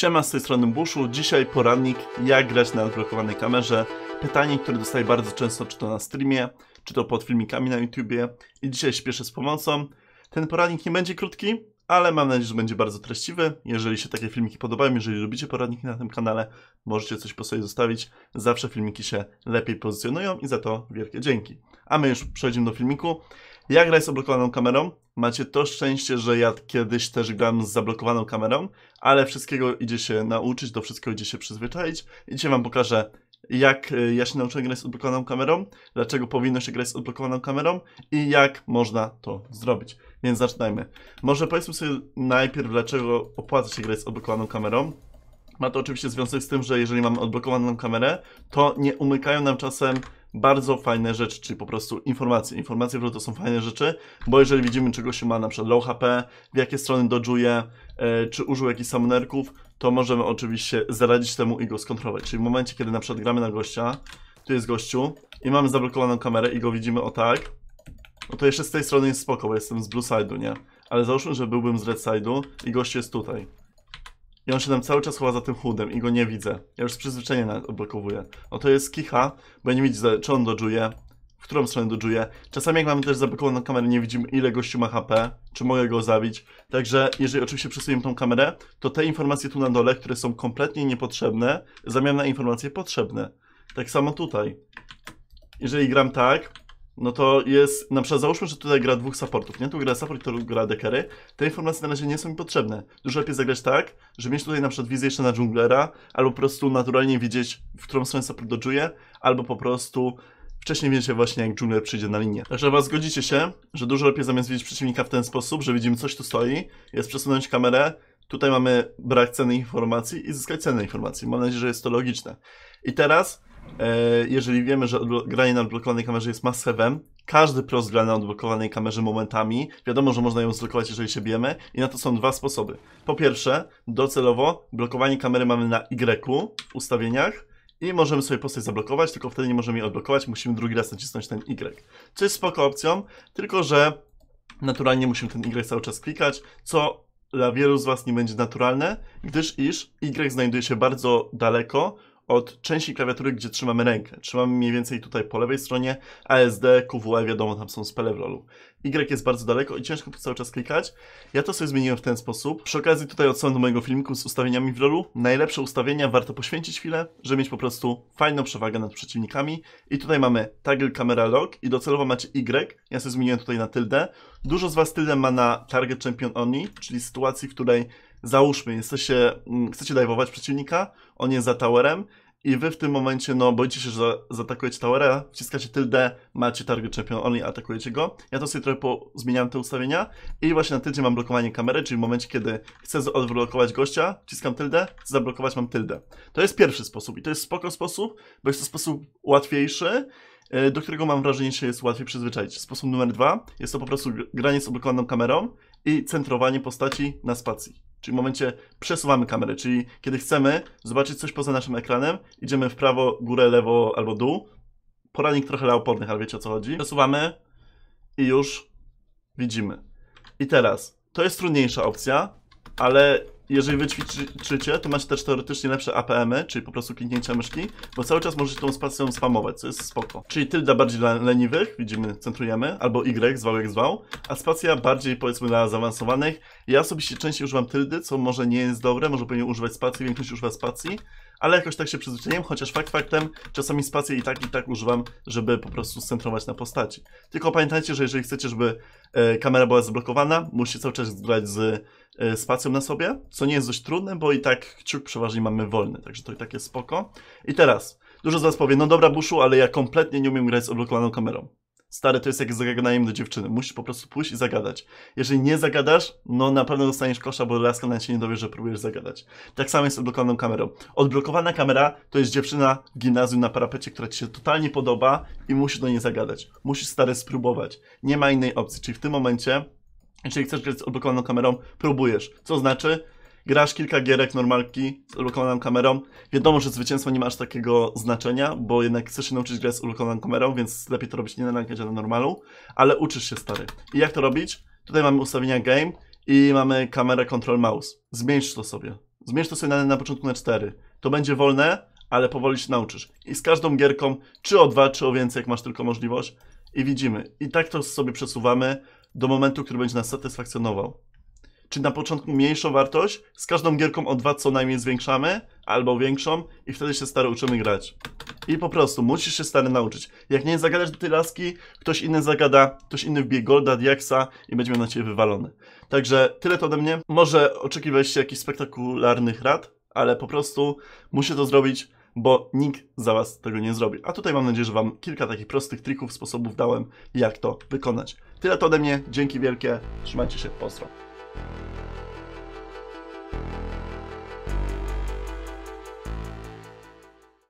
Siema, z tej strony Buszu. Dzisiaj porannik, jak grać na odblokowanej kamerze. Pytanie, które dostaję bardzo często, czy to na streamie, czy to pod filmikami na YouTubie. I dzisiaj śpieszę z pomocą. Ten porannik nie będzie krótki, ale mam nadzieję, że będzie bardzo treściwy. Jeżeli się takie filmiki podobają, jeżeli lubicie poradniki na tym kanale, możecie coś po sobie zostawić. Zawsze filmiki się lepiej pozycjonują i za to wielkie dzięki. A my już przechodzimy do filmiku. Ja grałem z zablokowaną kamerą. Macie to szczęście, że ja kiedyś też grałem z zablokowaną kamerą, ale wszystkiego idzie się nauczyć, do wszystkiego idzie się przyzwyczaić. I dzisiaj wam pokażę, jak y, ja się nauczyłem grać z odblokowaną kamerą, dlaczego powinno się grać z odblokowaną kamerą i jak można to zrobić. Więc zaczynajmy. Może powiedzmy sobie najpierw, dlaczego opłaca się grać z odblokowaną kamerą. Ma to oczywiście związek z tym, że jeżeli mamy odblokowaną kamerę, to nie umykają nam czasem bardzo fajne rzeczy, czyli po prostu informacje. Informacje w ogóle to są fajne rzeczy, bo jeżeli widzimy czego się ma, na przykład low HP, w jakie strony dodżuje, e, czy użył jakichś summonerków, to możemy oczywiście zaradzić temu i go skontrolować. Czyli w momencie, kiedy na przykład gramy na gościa, tu jest gościu i mamy zablokowaną kamerę i go widzimy o tak, no to jeszcze z tej strony jest spoko, bo jestem z blue side'u, nie? Ale załóżmy, że byłbym z red side'u i gość jest tutaj. I on się tam cały czas chowa za tym chudem i go nie widzę. Ja już z przyzwyczajenia odblokowuję. No to jest kicha, bo ja nie widzę, czy on dodżuje, w którą stronę dodżuje. Czasami jak mamy też zablokowaną kamerę, nie widzimy ile gościu ma HP, czy mogę go zabić. Także jeżeli oczywiście przesuniemy tą kamerę, to te informacje tu na dole, które są kompletnie niepotrzebne, zamiast na informacje potrzebne. Tak samo tutaj. Jeżeli gram tak, no to jest, na przykład załóżmy, że tutaj gra dwóch supportów, nie? Tu gra support, tu gra dekary. Te informacje na razie nie są mi potrzebne. Dużo lepiej zagrać tak, że mieć tutaj na przykład wizję jeszcze na dżunglera, albo po prostu naturalnie widzieć, w którą stronę support dodżuje, albo po prostu wcześniej wiecie właśnie, jak jungler przyjdzie na linię. Także was zgodzicie się, że dużo lepiej zamiast widzieć przeciwnika w ten sposób, że widzimy coś tu stoi, jest przesunąć kamerę, tutaj mamy brak cennej informacji i zyskać cennej informacji. Mam nadzieję, że jest to logiczne. I teraz E, jeżeli wiemy, że granie na odblokowanej kamerze jest must każdy prost gra na odblokowanej kamerze momentami. Wiadomo, że można ją zblokować, jeżeli się bijemy i na to są dwa sposoby. Po pierwsze, docelowo blokowanie kamery mamy na Y w ustawieniach i możemy sobie postać zablokować, tylko wtedy nie możemy jej odblokować, musimy drugi raz nacisnąć ten Y. Co jest spoko opcją, tylko że naturalnie musimy ten Y cały czas klikać, co dla wielu z Was nie będzie naturalne, gdyż iż Y znajduje się bardzo daleko od części klawiatury, gdzie trzymamy rękę. Trzymamy mniej więcej tutaj po lewej stronie, ASD, QWE, wiadomo, tam są spele w rolu. Y jest bardzo daleko i ciężko tu cały czas klikać. Ja to sobie zmieniłem w ten sposób. Przy okazji tutaj odsyłam do mojego filmiku z ustawieniami w rolu. Najlepsze ustawienia warto poświęcić chwilę, żeby mieć po prostu fajną przewagę nad przeciwnikami. I tutaj mamy toggle camera lock i docelowo macie Y. Ja sobie zmieniłem tutaj na tyldę. Dużo z Was tyldę ma na target champion only, czyli sytuacji, w której załóżmy, jesteście, mm, chcecie dajwować przeciwnika, on jest za towerem i wy w tym momencie, no, boicie się, że zaatakujecie towera, wciskacie tylde, macie target champion only, atakujecie go. Ja to sobie trochę zmieniam te ustawienia i właśnie na tyldzie mam blokowanie kamery, czyli w momencie, kiedy chcę odblokować gościa, wciskam tyldę, chcę zablokować, mam tyldę. To jest pierwszy sposób i to jest spoko sposób, bo jest to sposób łatwiejszy, e, do którego mam wrażenie, że jest łatwiej przyzwyczaić. Sposób numer dwa jest to po prostu granie z oblokowaną kamerą i centrowanie postaci na spacji. Czyli w momencie przesuwamy kamerę, czyli kiedy chcemy zobaczyć coś poza naszym ekranem, idziemy w prawo, górę, lewo albo dół. Poranik trochę dla ale wiecie o co chodzi. Przesuwamy i już widzimy. I teraz, to jest trudniejsza opcja, ale jeżeli wyćwiczycie, to macie też teoretycznie lepsze APM-y, czyli po prostu kliknięcia myszki, bo cały czas możecie tą spacją spamować, co jest spoko. Czyli tyl dla bardziej dla leniwych, widzimy, centrujemy, albo Y, zwał jak zwał, a spacja bardziej powiedzmy dla zaawansowanych. Ja osobiście częściej używam tyldy, co może nie jest dobre, może powinien używać spacji, większość używa spacji, ale jakoś tak się przyzwyczaiłem, chociaż fakt faktem czasami spację i tak i tak używam, żeby po prostu scentrować na postaci. Tylko pamiętajcie, że jeżeli chcecie, żeby e, kamera była zablokowana, musi cały czas grać z E, spacją na sobie, co nie jest dość trudne, bo i tak kciuk przeważnie mamy wolny, także to i tak jest spoko. I teraz, dużo z was powie, no dobra Buszu, ale ja kompletnie nie umiem grać z odblokowaną kamerą. Stary, to jest jak zagadanie do dziewczyny, musisz po prostu pójść i zagadać. Jeżeli nie zagadasz, no na pewno dostaniesz kosza, bo laska na się nie dowie, że próbujesz zagadać. Tak samo jest z odblokowaną kamerą. Odblokowana kamera to jest dziewczyna w gimnazjum na parapecie, która ci się totalnie podoba i musisz do niej zagadać. Musisz, stary, spróbować. Nie ma innej opcji, czyli w tym momencie jeżeli chcesz grać z odblokowaną kamerą, próbujesz. Co znaczy, grasz kilka gierek normalki z ulokowaną kamerą. Wiadomo, że zwycięstwo nie ma aż takiego znaczenia, bo jednak chcesz się nauczyć grać z ulokowaną kamerą, więc lepiej to robić nie na rankedzie, na normalu, ale uczysz się stary. I jak to robić? Tutaj mamy ustawienia game i mamy kamerę control mouse. Zmniejsz to sobie. Zmniejsz to sobie na, na początku na 4. To będzie wolne, ale powoli się nauczysz. I z każdą gierką, czy o 2, czy o więcej, jak masz tylko możliwość, i widzimy. I tak to sobie przesuwamy, do momentu, który będzie nas satysfakcjonował. Czy na początku mniejszą wartość, z każdą gierką o dwa co najmniej zwiększamy, albo większą i wtedy się stary uczymy grać. I po prostu musisz się stary nauczyć. Jak nie zagadasz do tej laski, ktoś inny zagada, ktoś inny wbije Golda, Diaksa i będziemy na ciebie wywalony. Także tyle to ode mnie. Może oczekiwaliście jakichś spektakularnych rad, ale po prostu muszę to zrobić bo nikt za Was tego nie zrobi. A tutaj mam nadzieję, że Wam kilka takich prostych trików, sposobów dałem, jak to wykonać. Tyle to ode mnie, dzięki wielkie, trzymajcie się, pozdro.